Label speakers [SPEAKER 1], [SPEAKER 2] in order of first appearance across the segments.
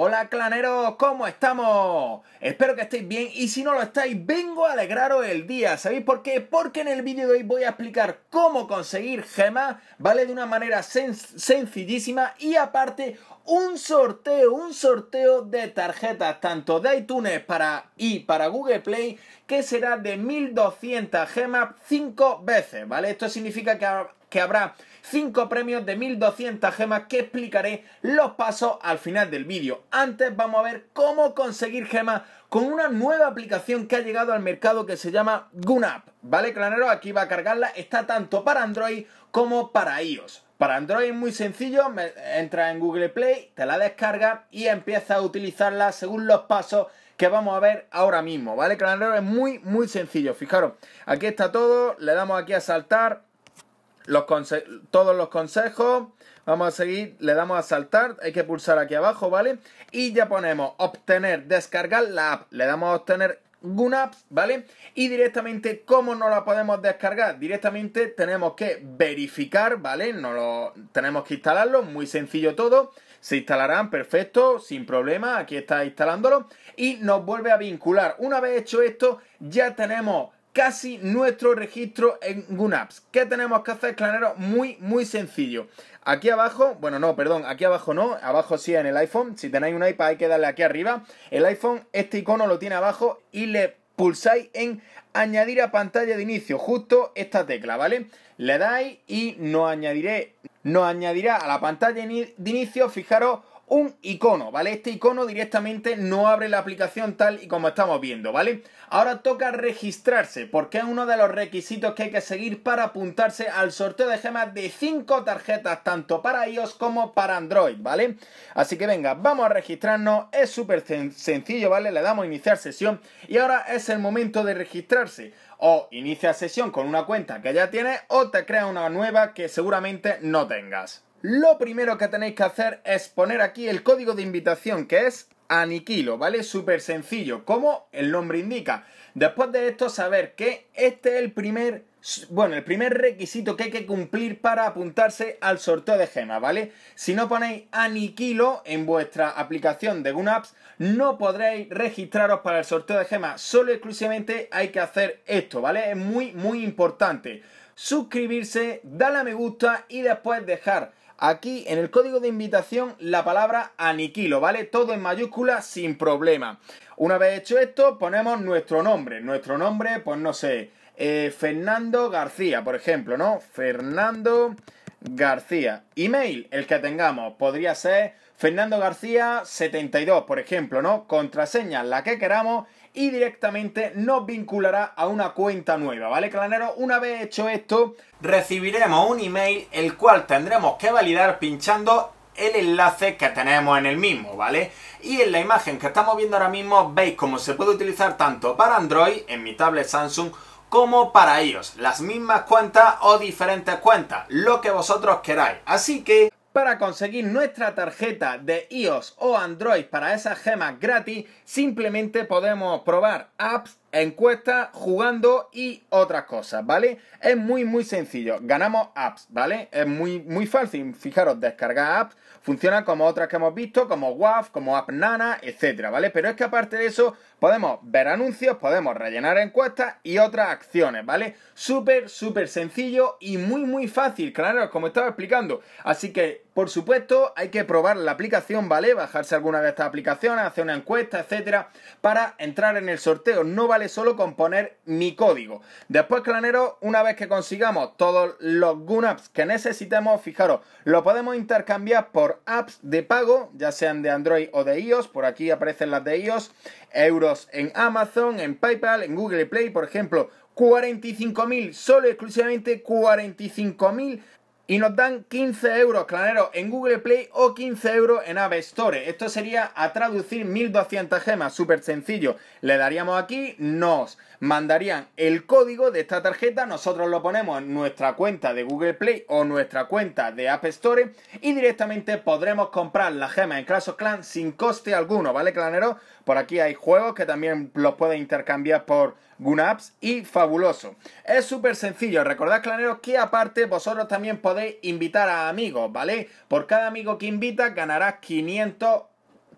[SPEAKER 1] Hola claneros, ¿cómo estamos? Espero que estéis bien y si no lo estáis, vengo a alegraros el día. ¿Sabéis por qué? Porque en el vídeo de hoy voy a explicar cómo conseguir gemas, ¿vale? De una manera sencillísima y aparte un sorteo, un sorteo de tarjetas tanto de iTunes para, y para Google Play que será de 1200 gemas 5 veces, ¿vale? Esto significa que, habrá 5 premios de 1200 gemas que explicaré los pasos al final del vídeo. Antes vamos a ver cómo conseguir gemas con una nueva aplicación que ha llegado al mercado que se llama GUNAP, ¿vale? clanero. aquí va a cargarla, está tanto para Android como para iOS. Para Android muy sencillo, entra en Google Play, te la descargas y empiezas a utilizarla según los pasos que vamos a ver ahora mismo, ¿vale? Que Android es muy, muy sencillo. Fijaros, aquí está todo, le damos aquí a saltar los todos los consejos, vamos a seguir, le damos a saltar, hay que pulsar aquí abajo, ¿vale? Y ya ponemos obtener, descargar la app, le damos a obtener GUNAPS, ¿vale? Y directamente, ¿cómo no la podemos descargar? Directamente tenemos que verificar, ¿vale? No lo, tenemos que instalarlo, muy sencillo todo. Se instalarán, perfecto, sin problema, aquí está instalándolo. Y nos vuelve a vincular. Una vez hecho esto, ya tenemos casi nuestro registro en GunApps ¿Qué tenemos que hacer, Claro, Muy, muy sencillo. Aquí abajo, bueno, no, perdón, aquí abajo no, abajo sí en el iPhone. Si tenéis un iPad hay que darle aquí arriba. El iPhone, este icono lo tiene abajo y le pulsáis en añadir a pantalla de inicio, justo esta tecla, ¿vale? Le dais y no añadiré, nos añadirá a la pantalla de inicio, fijaros, un icono, ¿vale? Este icono directamente no abre la aplicación tal y como estamos viendo, ¿vale? Ahora toca registrarse porque es uno de los requisitos que hay que seguir para apuntarse al sorteo de gemas de 5 tarjetas tanto para iOS como para Android, ¿vale? Así que venga, vamos a registrarnos, es súper sencillo, ¿vale? Le damos iniciar sesión y ahora es el momento de registrarse. O inicia sesión con una cuenta que ya tienes o te crea una nueva que seguramente no tengas. Lo primero que tenéis que hacer es poner aquí el código de invitación, que es aniquilo, ¿vale? Súper sencillo, como el nombre indica. Después de esto, saber que este es el primer, bueno, el primer requisito que hay que cumplir para apuntarse al sorteo de gemas, ¿vale? Si no ponéis aniquilo en vuestra aplicación de GunApps, no podréis registraros para el sorteo de gemas. Solo exclusivamente hay que hacer esto, ¿vale? Es muy, muy importante. Suscribirse, darle a me gusta y después dejar Aquí en el código de invitación la palabra aniquilo, ¿vale? Todo en mayúscula sin problema. Una vez hecho esto, ponemos nuestro nombre. Nuestro nombre, pues no sé, eh, Fernando García, por ejemplo, ¿no? Fernando García. Email, el que tengamos, podría ser Fernando García 72, por ejemplo, ¿no? Contraseña, la que queramos y directamente nos vinculará a una cuenta nueva, ¿vale, clanero? Una vez hecho esto, recibiremos un email el cual tendremos que validar pinchando el enlace que tenemos en el mismo, ¿vale? Y en la imagen que estamos viendo ahora mismo veis cómo se puede utilizar tanto para Android, en mi tablet Samsung, como para ellos, las mismas cuentas o diferentes cuentas, lo que vosotros queráis. Así que para conseguir nuestra tarjeta de iOS o Android para esas gemas gratis, simplemente podemos probar apps, encuestas, jugando y otras cosas, ¿vale? Es muy, muy sencillo. Ganamos apps, ¿vale? Es muy, muy fácil. Fijaros, descargar apps funciona como otras que hemos visto, como WAF, como App Nana, etcétera, ¿vale? Pero es que aparte de eso, podemos ver anuncios, podemos rellenar encuestas y otras acciones, ¿vale? Súper, súper sencillo y muy, muy fácil, claro, como estaba explicando. Así que por supuesto, hay que probar la aplicación, ¿vale? Bajarse alguna de estas aplicaciones, hacer una encuesta, etcétera, para entrar en el sorteo. No vale solo con poner mi código. Después, clanero, una vez que consigamos todos los Apps que necesitemos, fijaros, lo podemos intercambiar por apps de pago, ya sean de Android o de iOS. Por aquí aparecen las de iOS, euros en Amazon, en PayPal, en Google Play, por ejemplo. 45.000, solo exclusivamente 45.000 y nos dan 15 euros, claneros, en Google Play o 15 euros en App Store. Esto sería a traducir 1200 gemas, súper sencillo. Le daríamos aquí, nos mandarían el código de esta tarjeta, nosotros lo ponemos en nuestra cuenta de Google Play o nuestra cuenta de App Store y directamente podremos comprar la gema en Clash of Clans sin coste alguno, ¿vale, clanero? Por aquí hay juegos que también los pueden intercambiar por GunApps y Fabuloso. Es súper sencillo, recordad claneros que aparte vosotros también podéis invitar a amigos, ¿vale? Por cada amigo que invita ganarás 500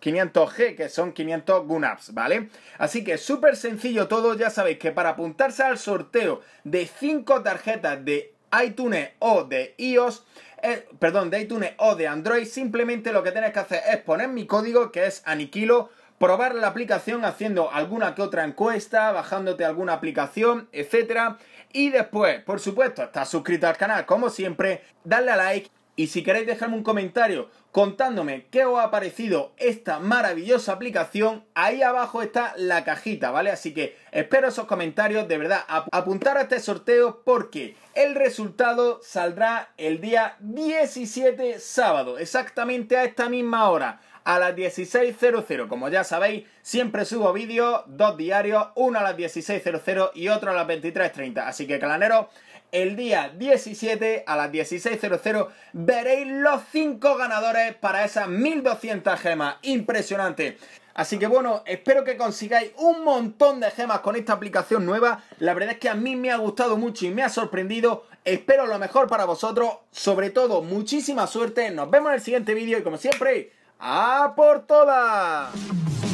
[SPEAKER 1] g que son 500 GunApps, ¿vale? Así que súper sencillo todo, ya sabéis que para apuntarse al sorteo de 5 tarjetas de iTunes o de iOS, eh, perdón, de iTunes o de Android, simplemente lo que tenéis que hacer es poner mi código que es aniquilo probar la aplicación haciendo alguna que otra encuesta, bajándote alguna aplicación, etc. Y después, por supuesto, estás suscrito al canal como siempre, darle a like y si queréis dejarme un comentario contándome qué os ha parecido esta maravillosa aplicación, ahí abajo está la cajita, ¿vale? Así que espero esos comentarios, de verdad, apuntar a este sorteo porque el resultado saldrá el día 17 sábado, exactamente a esta misma hora a las 16.00. Como ya sabéis, siempre subo vídeos, dos diarios, uno a las 16.00 y otro a las 23.30. Así que, calaneros, el día 17 a las 16.00 veréis los 5 ganadores para esas 1.200 gemas. Impresionante. Así que bueno, espero que consigáis un montón de gemas con esta aplicación nueva. La verdad es que a mí me ha gustado mucho y me ha sorprendido. Espero lo mejor para vosotros. Sobre todo, muchísima suerte. Nos vemos en el siguiente vídeo y como siempre... ¡A por todas!